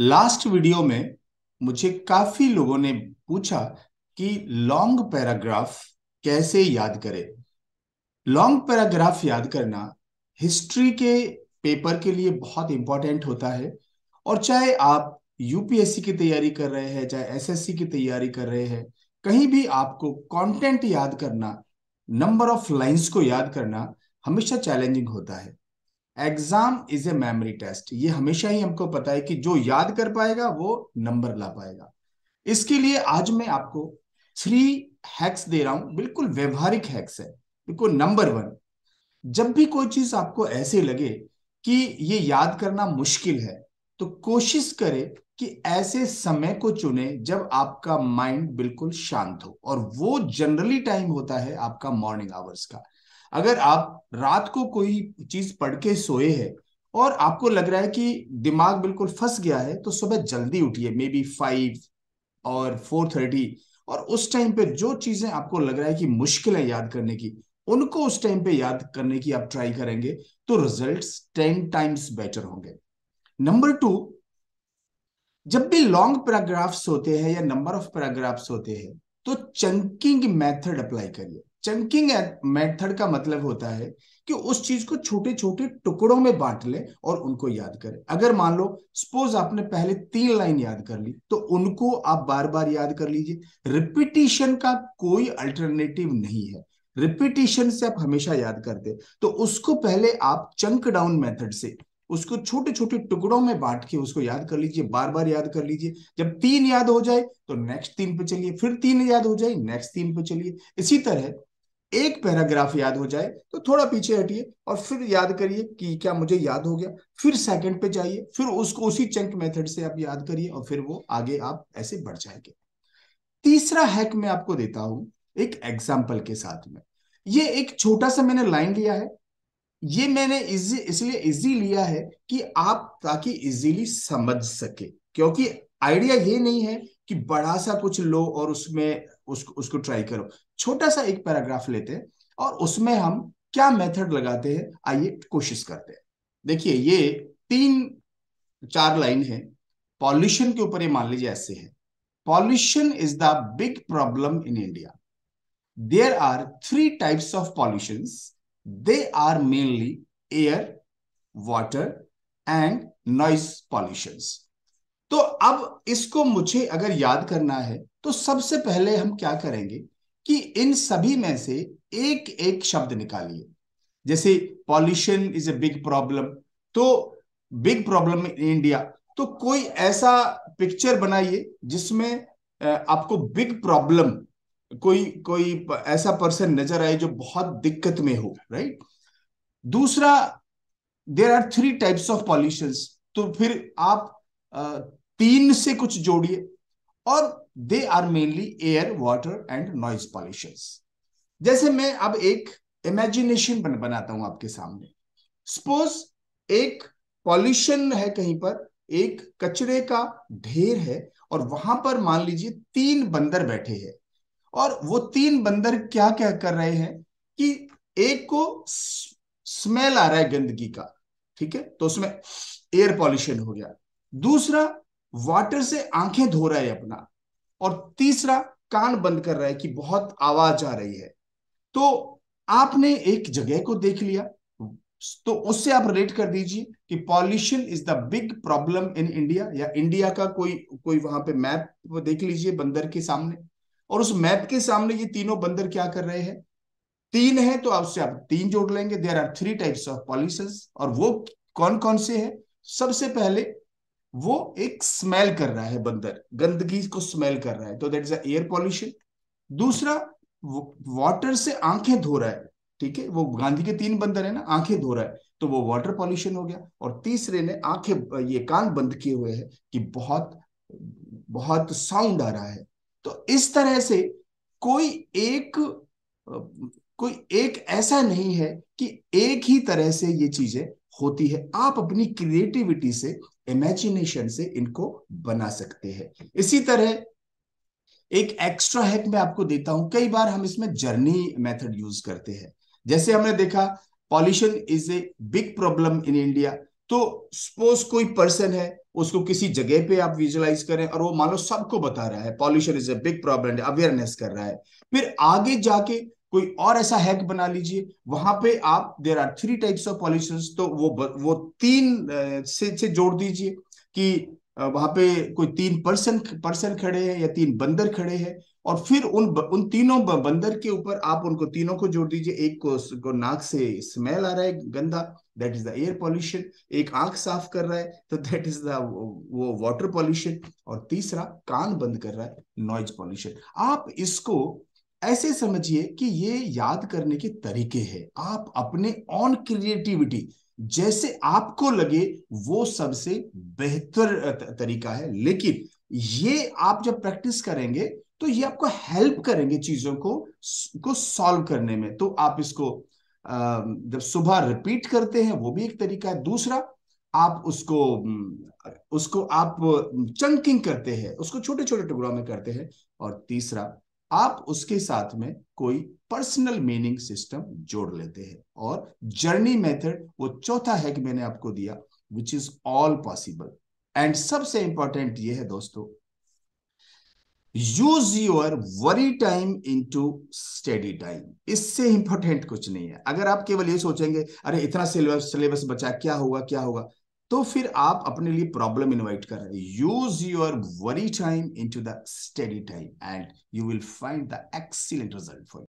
last video में मुझे काफी लोगों ने पूछा कि लॉन्ग पैराग्राफ कैसे याद करें लॉन्ग पैराग्राफ याद करना हिस्ट्री के पेपर के लिए बहुत इंपॉर्टेंट होता है और चाहे आप यूपीएससी की तैयारी कर रहे हैं चाहे एसएससी की तैयारी कर रहे हैं कहीं भी आपको कंटेंट याद करना नंबर ऑफ लाइंस को याद करना हमेशा चैलेंजिंग होता है exam is a memory test ये हमेशा ही हमको पता है कि जो याद कर पाएगा वो नंबर ला पाएगा इसके लिए आज मैं आपको थ्री हैक्स दे रहा हूं बिल्कुल व्यवहारिक हैक्स है बिल्कुल नंबर वन जब भी कोई चीज आपको ऐसे लगे कि ये याद करना मुश्किल है तो कोशिश करें कि ऐसे समय को चुने जब आपका माइंड बिल्कुल शांत हो और वो जनरली टाइम होता है आपका मॉर्निंग आवर्स का अगर आप रात को कोई चीज पढ़ के सोए हैं और आपको लग रहा है कि दिमाग बिल्कुल फंस गया है तो सुबह जल्दी उठिए मे बी फाइव और फोर थर्टी और उस टाइम पे जो चीजें आपको लग रहा है कि मुश्किल है याद करने की उनको उस टाइम पे याद करने की आप ट्राई करेंगे तो रिजल्ट टेन टाइम्स बेटर होंगे नंबर टू जब भी लॉन्ग पैराग्राफ्स होते हैं या नंबर ऑफ पैराग्राफ्स होते हैं तो चंकिंग मेथड अप्लाई करिए चंकिंग मेथड का मतलब होता है कि उस चीज को छोटे छोटे टुकड़ों में बांट ले और उनको याद करें अगर मान लो सपोज आपने पहले तीन लाइन याद कर ली तो उनको आप बार बार याद कर लीजिए रिपीटिशन का कोई अल्टरनेटिव नहीं है रिपीटिशन से आप हमेशा याद करते तो उसको पहले आप चंक डाउन मेथड से उसको छोटे छोटे टुकड़ों में बांट के उसको याद कर लीजिए बार बार याद कर लीजिए जब तीन याद हो जाए तो नेक्स्ट तीन पे चलिए फिर तीन याद हो जाए नेक्स्ट तीन पे चलिए इसी तरह एक पैराग्राफ याद हो जाए तो थोड़ा पीछे हटिए और फिर याद करिए कि क्या मुझे याद हो गया फिर सेकंड पे जाइए फिर उसको उसी चंक मेथड से आप याद करिए और फिर वो आगे आप ऐसे बढ़ जाएंगे तीसरा हैक मैं आपको देता हूं एक एग्जाम्पल के साथ में ये एक छोटा सा मैंने लाइन लिया है ये मैंने इजी इसलिए इजी लिया है कि आप ताकि इजीली समझ सके क्योंकि आइडिया ये नहीं है कि बड़ा सा कुछ लो और उसमें उसको उसको ट्राई करो छोटा सा एक पैराग्राफ लेते हैं और उसमें हम क्या मेथड लगाते हैं आइए कोशिश करते हैं देखिए ये तीन चार लाइन है पॉल्यूशन के ऊपर ये मान लीजिए ऐसे है pollution is the big problem in India there are three types of pollution they are mainly air water and noise pollutions तो अब इसको मुझे अगर याद करना है तो सबसे पहले हम क्या करेंगे कि इन सभी में से एक एक शब्द निकालिए जैसे pollution is a big problem तो बिग प्रॉब्लम इन इंडिया तो कोई ऐसा पिक्चर बनाइए जिसमें आपको बिग प्रॉब्लम कोई कोई ऐसा पर्सन नजर आए जो बहुत दिक्कत में हो राइट दूसरा there are three types of pollution तो फिर आप तीन से कुछ जोड़िए और they are mainly air water and noise pollution जैसे मैं अब एक इमेजिनेशन बन, बनाता हूं आपके सामने सपोज एक पॉल्यूशन है कहीं पर एक कचरे का ढेर है और वहां पर मान लीजिए तीन बंदर बैठे हैं और वो तीन बंदर क्या क्या कर रहे हैं कि एक को स्मेल आ रहा है गंदगी का ठीक है तो उसमें एयर पॉल्यूशन हो गया दूसरा वाटर से आंखें धो रहा है अपना और तीसरा कान बंद कर रहा है कि बहुत आवाज आ रही है तो आपने एक जगह को देख लिया तो उससे आप रिलेट कर दीजिए कि pollution is the big problem in India या इंडिया का कोई कोई वहां पे मैप देख लीजिए बंदर के सामने और उस मैप के सामने ये तीनों बंदर क्या कर रहे हैं तीन है तो आपसे आप तीन जोड़ लेंगे there are three types of pollution और वो कौन कौन से है सबसे पहले वो एक स्मेल कर रहा है बंदर गंदगी को स्मेल कर रहा है तो दैट इज एयर पॉल्यूशन दूसरा वाटर से आंखें धो रहा है ठीक है वो गांधी के तीन बंदर है ना आंखें धो रहा है तो वो वाटर पॉल्यूशन हो गया और तीसरे ने आंखें ये कान बंद किए हुए हैं कि बहुत बहुत साउंड आ रहा है तो इस तरह से कोई एक कोई एक ऐसा नहीं है कि एक ही तरह से ये चीजें होती है आप अपनी क्रिएटिविटी से इमेजिनेशन से इनको बना सकते हैं इसी तरह एक एक्स्ट्रा हैक मैं आपको देता हूं कई बार हम इसमें जर्नी मेथड यूज करते हैं जैसे हमने देखा pollution is a big problem in India तो सपोज कोई पर्सन है उसको किसी जगह पे आप विजुअलाइज करें और वो मान लो सबको बता रहा है pollution is a big problem awareness कर रहा है फिर आगे जाके कोई और ऐसा हैक बना लीजिए वहां पे आप there are three types of pollution तो वो वो तीन से, से जोड़ दीजिए कि वहां पे कोई तीन पर्सन पर्सन खड़े हैं या तीन बंदर खड़े हैं और फिर उन उन तीनों बंदर के ऊपर आप उनको तीनों को जोड़ दीजिए एक को, को नाक से स्मेल आ रहा है गंदा that is the air pollution एक आंख साफ कर रहा है तो दैट इज द वो वाटर पॉल्यूशन और तीसरा कान बंद कर रहा है नॉइज पॉल्यूशन आप इसको ऐसे समझिए कि ये याद करने के तरीके हैं आप अपने ऑन क्रिएटिविटी जैसे आपको लगे वो सबसे बेहतर तरीका है लेकिन ये आप जब प्रैक्टिस करेंगे तो ये आपको हेल्प करेंगे चीजों को को सॉल्व करने में तो आप इसको जब सुबह रिपीट करते हैं वो भी एक तरीका है दूसरा आप उसको उसको आप चंकिंग करते हैं उसको छोटे छोटे टुकड़ों में करते हैं और तीसरा आप उसके साथ में कोई पर्सनल मीनिंग सिस्टम जोड़ लेते हैं और जर्नी मेथड वो चौथा हैक मैंने आपको दिया which is all possible and सबसे इंपॉर्टेंट ये है दोस्तों use your worry time to study time इससे इंपॉर्टेंट कुछ नहीं है अगर आप केवल ये सोचेंगे अरे इतना सिलेबस सिलेबस बचा क्या होगा क्या होगा तो फिर आप अपने लिए प्रॉब्लम इनवाइट कर रहे हैं use your worry time into the study time and you will find the excellent result for